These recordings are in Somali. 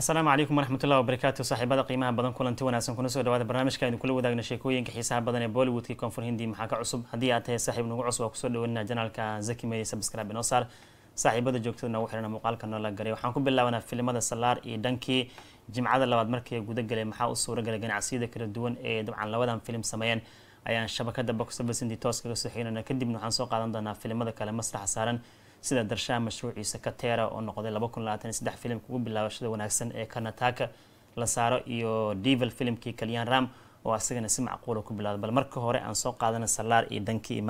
asalaamu calaykum waraxmat wabarakaatu saaxiibada qiimaha badan kulanti wanaagsan kuna soo dhawaada barnaamijka aynu kula wadaagno sheekooyinka xiisaha badan ee bollywoodka koonfur hindi maxaa ka cusub haddii aad tahay saaxiib nagu cusub waa kusoo dhaweynaa janaalka zaki media subscribe inoo saar saaxiibada joogtada nagu xirana muuqaalka noola garay waxaan ku bilaabanaa filimada salaar iyo dhankii jimcada labaad markii gudagalay maxaa u suuragalay ganacsiyada kala duwan ee dabcan labadan filim sameeyeen ayaan shabakada box office hindi toos kaga soo xirinana kadibna waxaan soo qaadan doonaa filimada kale masraxa saaran sida darshaha mashruuciisa katera oo noqday filimka ugu bilaabashada wanaagsan ee kanataka la saaro iyo deval filimkii kalyan ram oo asagana si macquula ah ku bilowda bal marka hore aan soo qaadana salaar iyo dhankii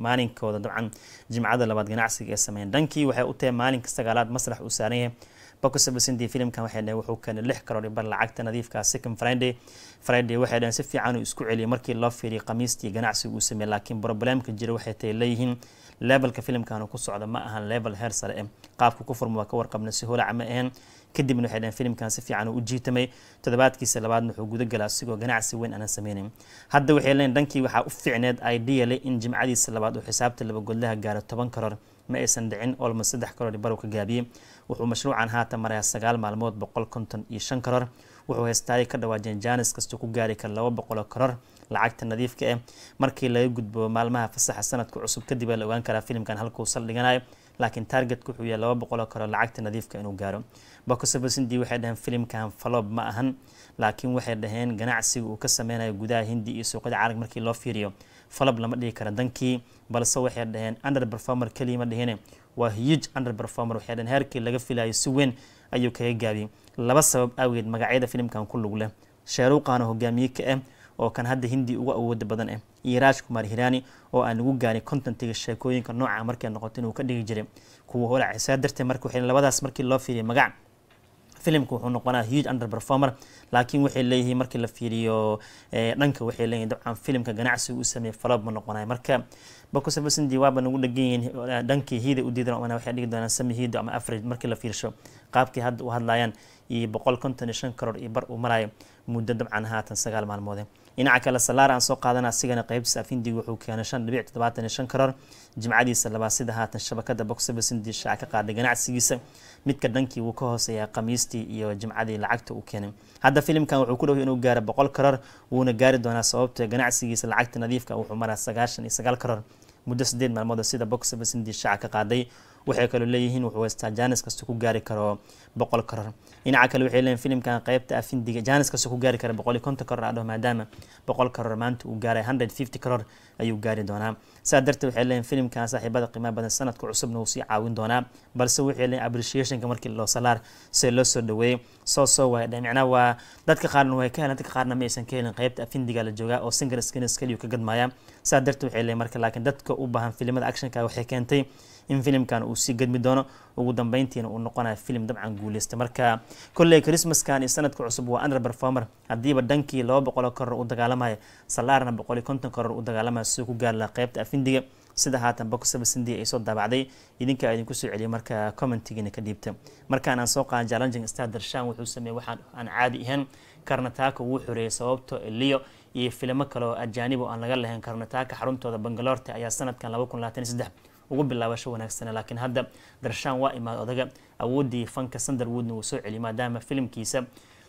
maalinkooda dabcan jimcada labaad ganacsiga ee sameyn dankii waxay u tahay maalinka sagaalaad masrax uu saaranyah bakusabasantii filimkan waxay dhaheen wuxuu keenay lix karoor bar lacagta nadiifkaa ah second friday friday waxay dhaheen si fiican uu isku celiyay markii loo fiiriyay khamiistii ganacsiga uu sameeyey laakiin problemka jira waxay tahay leeyihiin levelka filimkan ku socda ma ahan level heer sare eh qaabka ku furma waa ka warqabna si hola cama ahaen kadibna waxay dhaheen filimkan si fiican u jiitamay toddobaadkiisa labaadna wuxuu guda galaa isigoo ganacsi weyn aanan sameynayn hadda waxay leen dhankii waxaa u fiicneed idea le in jimcadiisa labaad uu xisaabta labagodlaha gaaro toban karoor ma aysan dhicin olmo saddex karoor barow ka gaabiyey wuxuu mashruucan haatan marayaa sagaal maalmood boqol konton iyo shan karoor wuxuu heystaaday ka dhawaa janjaanis kastoo ku gaari kara laba boqoloo karoor lacagta nadiifka ah markii laga gudbo maalmaha fasaxa sanadka cusub kadib la ogaan karaa filimkan halkuu saldhiganayo laakiin taargetka wuxuu yahay laba boqoloo kaloo lacagta nadiifka inuu gaaro bokosabasindi waxay dhaheen filimkan falob ma ahan laakiin waxay dhaheen ganacsiga uu ka sameynayo gudaha hindi iyo suuqyada caalamka markii loo fiiriyo falob lama dhihi kara dankii balse waxay dhaheen under performer keliya ma dhihine waa huge under performer waxay dhaheen heerkii laga filayo si weyn ayuu kaga gaabiyey laba sabab awgeed magacyada filimkan ku lug leh sheeruuqaana hogaamiye ka ah oo kan hadda hindi ugu awooda badan ah iyo raajkumaar hirani oo aan lagu gaaray contentiga sheekooyinka nooca ah markay noqoto inuu ka dhigi jiray kuwa holac isaa dartee marka waxay labadaas markii loo fiiriyay magac filimka wuxuu noqonaa huge underperformer laakiin waxay leeyihiin markii la fiiriyo eh, dhanka waxay leeyihin dabcan filimka ganacsiga u sameeyey faloob ma noqonayo marka bakusabasindi waaba nagu dhegan yihiin eh, dhankii hiida u diidan waxay dhigi doonaan sami hiido ama average markii la fiirsho qaabkii hadda u hadlayaan iyo boqol konton iyo shan karoor iyo bar uu marayo muddo dabcan haatan sagaal maalmoode dhinaca kale salaar aan soo qaadana asigana qaybtiisa afindigi wuxuu keenay shan dhibic toddobaatan iyo shan karar jimcadiisa labaad sida haatan shabakada boxsabas indii ka qaaday ganacsigiisa midka dhankii wuu ka hooseeyaa khamiistii iyo jimcadii lacagta uu keenay hadda filimkan wuxuu ku dhowya inuu gaaro boqol karoor wuuna gaari doonaa sababta ah ganacsigiisa lacagta nadiifka ah wuxuu maraa sagaashan iyo sagaal karar muddo sideed maalmood sida boxsabas indii ka qaaday waxay kaloo leeyihiin wuxuu haystaa jaanis kasta ku gaari karo boqol karar dhinaca kale waxay leeyihin filimkan qaybta afindiga ah, jaanis kasta ku gaari kara boqol iyo konton karar adho maadaama boqol karar maanta uu gaaray hundred fifty karar ayuu gaari doonaa saa darteed waxay leeyihin filimkan saaxiibada qiimaha badan sanadka cusubna wuu sii caawin doonaa balse waxay leeyihin appreciationka markii loo salaar se loo soo dhaweeyey soo soo waay dhe micnaha waa dadka qaarna way ka helan dadka qaarna ma aysan ka helin qaybta afindiga la joogaa oo single screen ka gadmaya saa darteed waxay leeyihin marka laakiin dadka u baahan filimada actionka waxay keentay in filimkan uu sii gedmi doono ugu dambeyntiina uu noqonaya filim dabcan guuleysta marka kolley chrismaskan iyo sanadka cusub waa under performer haddiiba dhankii laba boqolo koror u dagaalamaya salaarna boqoli konton koror u dagaalamaya siduu ku gaarla qeybta afindiga sida haatan bogsabasindi ay soo daabacday idinka idinku soo celiya marka commentigiina ka dhiibta markaan soo qaadan challenging star darshan wuxuu sameeyey waxaan aan caadi ahayn karnataaka wuu xoreeyey sababto eliyo ah iyo filimo kaleoo ajaanib oo aan laga lahayn karnataaka xaruntooda bangaloorta ayaa sanadkan ugu bilaabasho wanaagsana laakiin hadda darshaan waa imaad odaga awoodii fanka sandarwoodna wuu soo celiy maadaama filimkiisa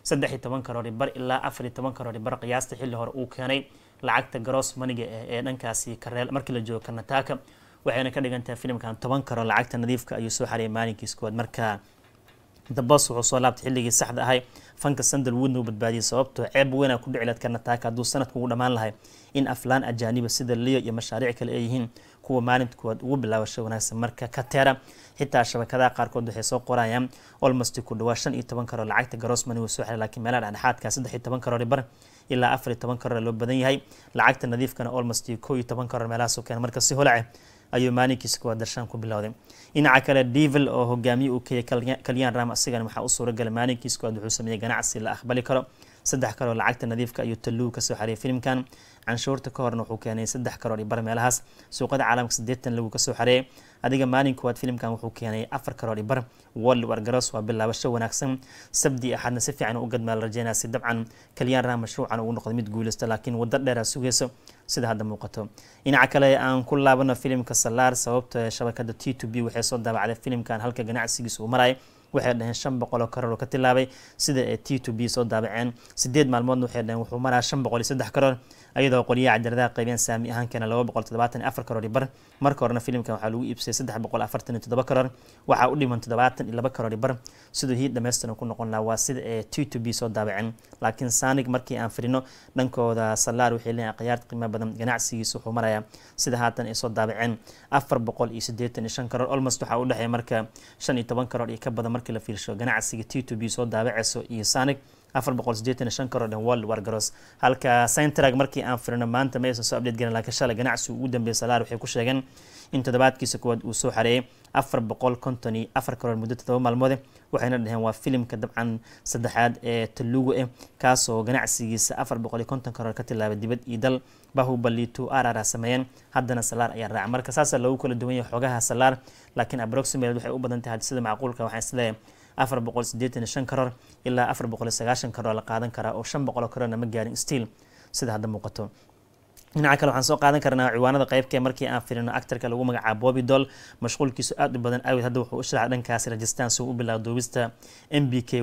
saddex iyo toban karoori bar ilaa afar iyo toban karoori bar qiyaasta xilli hore uu keenay lacagta gross maniga ee dhankaasi kareel markii la joogo karnataaka waxayna ka dhigantahay filimkan toban karoor lacagta nadiifka ah ayuu soo xariyay maalinkiis koowaad markaa dabas wuxuu soo laabtay xilligii saxda ahay fanka sandalwoodna uu badbaadiyey sababtoo ceeb weynaa ku dhici layd karna taaka hadduu sanadka ugu dhammaan lahay in aflaan ajaaniba sida liyo iyo mashaariic kale ay yihiin kuwa maalinta kuwaad ugu bilaabasho wanaagsan marka ka teera xitaa shabakadaha qaarkood waxay soo qorayaan olmosti ku dhawaa shan iyo toban karoo lacagta garoosman uu soo xelay laakiin meelaha dhexdhexaadka saddex iyo toban karoo bar ilaa afar iyo toban karoo loo badan yahay lacagta nadiifkana olmosti kow iyo toban karoo meelahaasuu keena marka si holace ayuu maalinkiisa kuwaad darshaan ku bilowday dhinaca kale devil oo hogaamiye uu keeyay kalyan ram asigana waxaa u suuragalay maalinkiisa kuwaad wuxuu sameeyey ganacsi la aqbali karo saddex karoor lacagta nadiifka ayuu ah tallow kasoo xariyay filimkan canshuurta ka horna wuxuu keenay saddex karoor iyo bar meelahaas suuqada caalamka siddeetan lagu kasoo xareeyay adiga maalin koowaad filimkan wuxuu keenay afar karoor iyo bar wall wargaros waa bilaabasho wanaagsan sabdi axadna si fiican u gadmaal la rajeynaasi dabcan kalyaan raa mashruucan ugu noqday mid guuleysta laakiin waddo dheera sugeyso sida hadda muuqato dhinaca kale aan ku laabano filimka salaar sababta ah shabakada t to b waxay soo daabacday filimkan halka ganacsigiisa uu maraya waxay dhaheen shan boqoloo karoor ka tilaabay sida ay t to b soo daabaceen sideed maalmoodna waxay dhaheen wuxuu maraa shan boqol iyo saddex karoor iyadoo qolyaha cabdiradaaq qaybeen saami ahaankana laba boqol toddobaatan afar karoori bar marka horena filimkan waxaa lagu iibsayay saddex boqol afartan iyo toddoba karoor waxaa u dhiman toddobaatan iyo laba karoori bar siduu hii dhammaystiran ku noqon lahaa waa sida ee t to b soo daabaceen laakiin saanig markii aan firino dhankooda salaar waxay leeyahay khiyaar qiimo badan ganacsigiisa wuxuu marayaa sida haatan ay soo daabaceen afar boqol iyo siddeetan iyo shan karoor olmost waxaa u dhexeeya marka shan iyo toban karoor iyo ka badan marka markii la fiirsho ganacsiga t to b soo daabaceyso iyo sanig aroodhan wargaros halka sentrag markii aan firino maanta ma soo abdheed garin laakiin shalay ganacsigu ugu dambeeyay salaar waxay ku sheegeen in toddobaadkiisa koowaad uu soo xareeyay afar boqol konton iyo afar karoor muddo toddoba maalmoode waxayna dhaheen waa filimka dabcan saddexaad ee talugu ah eh, kaasoo ganacsigiisa afar boqol iyo konton karoor ka tilaabay dibad iyo dal bahubalitu arara sameeyeen haddana salaar ayaa raaca marka saasa lagu kala duwan yahay xogaha salaar laakiin aproximated waxay u badan tahay hadisada macquulka waxaan isleeyahay afar boqol sideetan shan karar ilaa afar boqol sagaashan karar la qaadan karaa oo shan boqol kararna ma gaarin stiil sida hadda muuqato dhinaca kale waxaan soo qaadan karnaa ciwaanada qeybkee markii aan filino actarka lagu magacaabo bobidol mashquulkiisu aad u badan awed hadda wuxuu u sharaxa dhankaasi rajistan si uu u bilaabo duubista m b k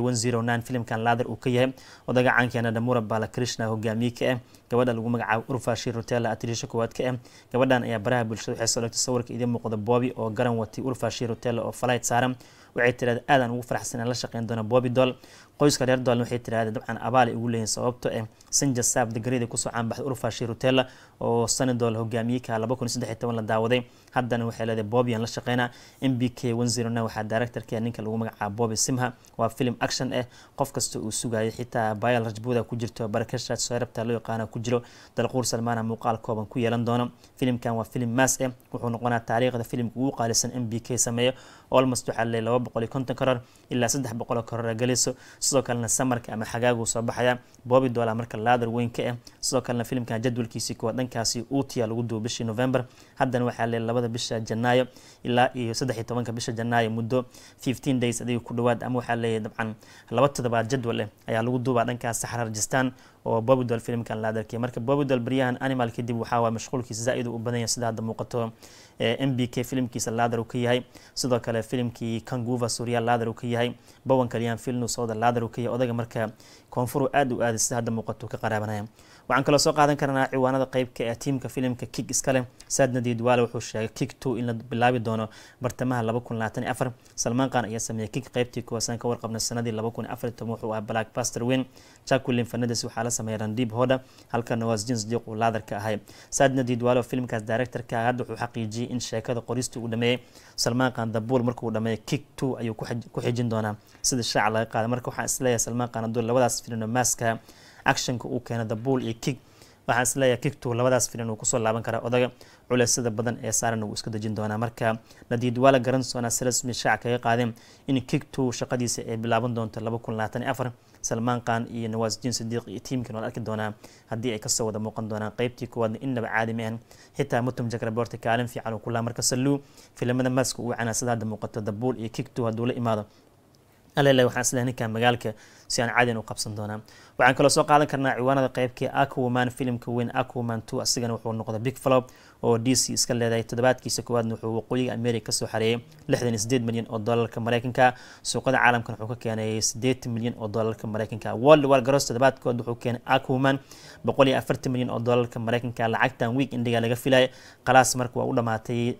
filimkan laadar uu ka yahay odaga caankeena dhamura balakrishna hogaamiye ka ah eh. gabadha lagu magacaabo urfa shirutela atrisha koowaad ka ah eh. gabadhan ayaa baraha bulshada waxay soo dhegtay sawirka idin muuqda boobi oo garan watay urfa shirutela oo falayt saaran waxay tiraada aadaan ugu faraxsan la shaqeyn doona bobidol qoyska reer dal waxay tirahdeen dabcan abaalay ugu leeyihin sababto eh ah, sanja saab degrada kusoo caanbaxday urfa shirutella oo sanadol hogaamiyeka la daawaday haddana waxay leedahay bobyan la shaqeyna m b k oh waxaa directorka ninka lagu magacaabo bobi simha waa film action eh qof kasta uu sugayay xitaa bayal rajbuda ku jirto barakashaad soerabta loo yaqaana ku jiro dalquur salmaana muuqaal kooban ku yeelan doono filimkan waa filim maas eh wuxuu noqonaa taariikhda filimka ugu qaalisan m b k sameeyo olmost waxaa leeyahay boqol iyo konton koror ilaa saddex boqol koror galayso sidoo kalena samarka ama xagaagu soo baxaya boobi doola marka laadar weyn ka ah sidoo kalena filimka jadwalkiisii kuwa dhankaasi uutiya lagu duuba bishii november haddana waxaa le labada bisha janaayo ilaa iyo saddexiy tobanka bisha janaayo muddo fifteen days adiga ku dhawaad ama waxaa leeyahay dabcan laba toddobaad jadwal ah ayaa lagu duubaa dhankaas saxra rajistan oo bobidol filimkan laadarkiya marka bobidol baryahan animal kadib waxaa waay mashquulkiisa zaa-id u badanya sida hadda muuqato m b k filimkiisa laadar uu ka yahay sidoo kale filimkii kanguva suuriya laadar uu ka yahay bawankaliyaan filnu sooda laadar cadarka iyo odayga marka koonfuru aad u aada hadda muuqato ka qaraabanaya waxaan kaloo soo qaadan karnaa ciwaanada qeybka ee tiimka filimka kig iskale saadna diidwaale wuxuu sheegay kig two in la bilaabi doono bartamaha laba kun labaatan iyo afar salmaan qaan ayaa sameeyey kig qeybtii kuwaasaan ka warqabna sanadii laba kun afar iyo toban wuxuu ahaa black baster weyn jacquelin fernandes waxaa la sameeyay randib hoda halka nawaas jins diiq uu laadar ahay saadna diidwaale oo filimkaas directorka hadda wuxuu xaqiijiyey in sheekada qoristu uu dhameeyey salmaan qaan dabuul markuu dhameeyey kig two ayuu ku xijin doonaa sida shaaca laga qaada marka waxaan isleeyahay salmaan qaan hadduu labadaas filino maaska actionka uu keeno dabuul iyo kig waxaan isleeyahay kigtu labadaas filin uu kusoo laaban karaa odaga culeysada badan ee saaran wuu iska dejin doonaa marka nadiid waa la garan doonaa si rasmi shaaca kaga qaadeen in kigtu shaqadiisa ay bilaaban doonto laba kun labaatan iyo afar salmaan qaan iyo nawaasdiin sidiiq iyo tiimkan waad arki doonaa haddii ay kasoo wada muuqan doonaan qeybtii koowaadna innaba caadi ma ahan xitaa mutum jakraboorta kaalin fiican uu ku marka saluu filimada maaska uu canaasada hadda muuqato dabuul iyo kigtu hadduu la imaado alele waxaan isleeyahay ninkan magaalka si aan caadin u qabsan doonaa waxaan kaloo soo qaadan karnaa ciwaanada qeybkii aquaman filimka weyn aquaman two asigana wuxuu noqday big flop oo d c iska leedahay toddobaadkiisa koowaadna wuxuu waqooyiga america ka soo lixdan iyo milyan oo doolarka maraykanka suuqada caalamkan wuxuu ka keenay sideetan milyan oo doolarka maraykanka world war garoos toddobaadkood wuxuu keenay aquaman boqol iyo afartan milyan oo doolarka maraykanka lacagtan week indiga laga filay khalaas marka waa u dhamaatay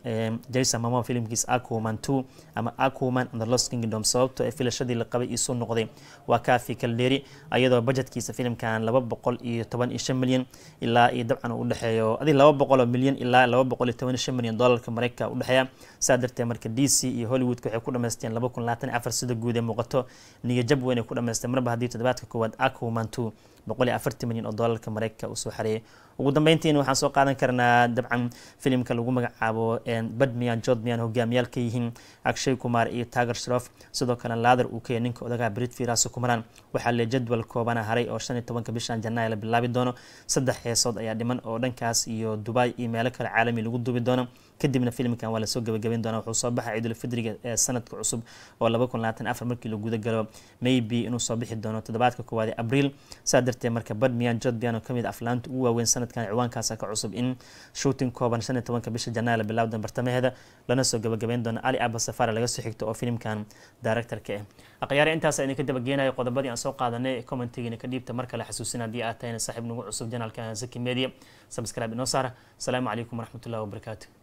jason momoa filimkiis aquaman two ama aquaman and the lost kingdom sababtoo ee ah filashadii la qabay iisoo noqday waa kaa graphical deri ayadoo bajetkiisa filimkan laba boqol iyo toban iyo shan milyan ilaa iyo dabcan u dhexeeyo adi laba boqoloo milyan ilaa laba boqol iyo toban iyo shan milyan doolarka mareykanka udhexeeya saa darteed marka d c iyo hollywoodka waxay ku dhamaysteen laba kun labaatan afar sida guud ee muuqato niyajab weyn ay ku dhamaysteen marba haddii toddobaadka koowaad akumantu boqoliyo afartan milyan oo dolarka mareykanka uu soo xareeyay ugu dambeyntiina waxaan soo qaadan karnaa dabcan filimka lagu magacaabo badmian jodmiyan hogaamiyaal ka yihiin agshay kumar iyo tager shrof sidoo kale laadar uu kaya ninka odagaha brit firas kumaran waxaa le jadwal koobana haray oo shan iyo tobanka bishan janaayo la bilaabi doono saddex heesood ayaa dhiman oo dhankaas iyo dubai iyo meelo kale caalami lagu duubi doono kadibna filmkan waa lasoo gabagabayn doona wuxuu soo baxa ciidulfidriga ee sanadka cusub oo markii la gudagalo maybe inuu soo bixi doono toddobaadka koowaad abriil saa darteed marka badmiyan jodbian oo kamid ah aflaanta ugu waaweyn sanadkan ciwaankaasa ka cusub in shuuting kooban shan iyo tobanka bisha janaala bilowdan bartamaheeda lana soo gabagabayn doono ali aba safara laga soo xigto oo filmkan directorka ah eh. akhyaare intaasa idinka dabageenayo qodobadii aan soo qaadanay commentigiina ka dhiibta marka la xasuusin haddii aad tahayna saaxiib nagu cusub janaalka zaki media subscribe inoo saara asalaamu calaykum waraxmatullahi wabarakaatu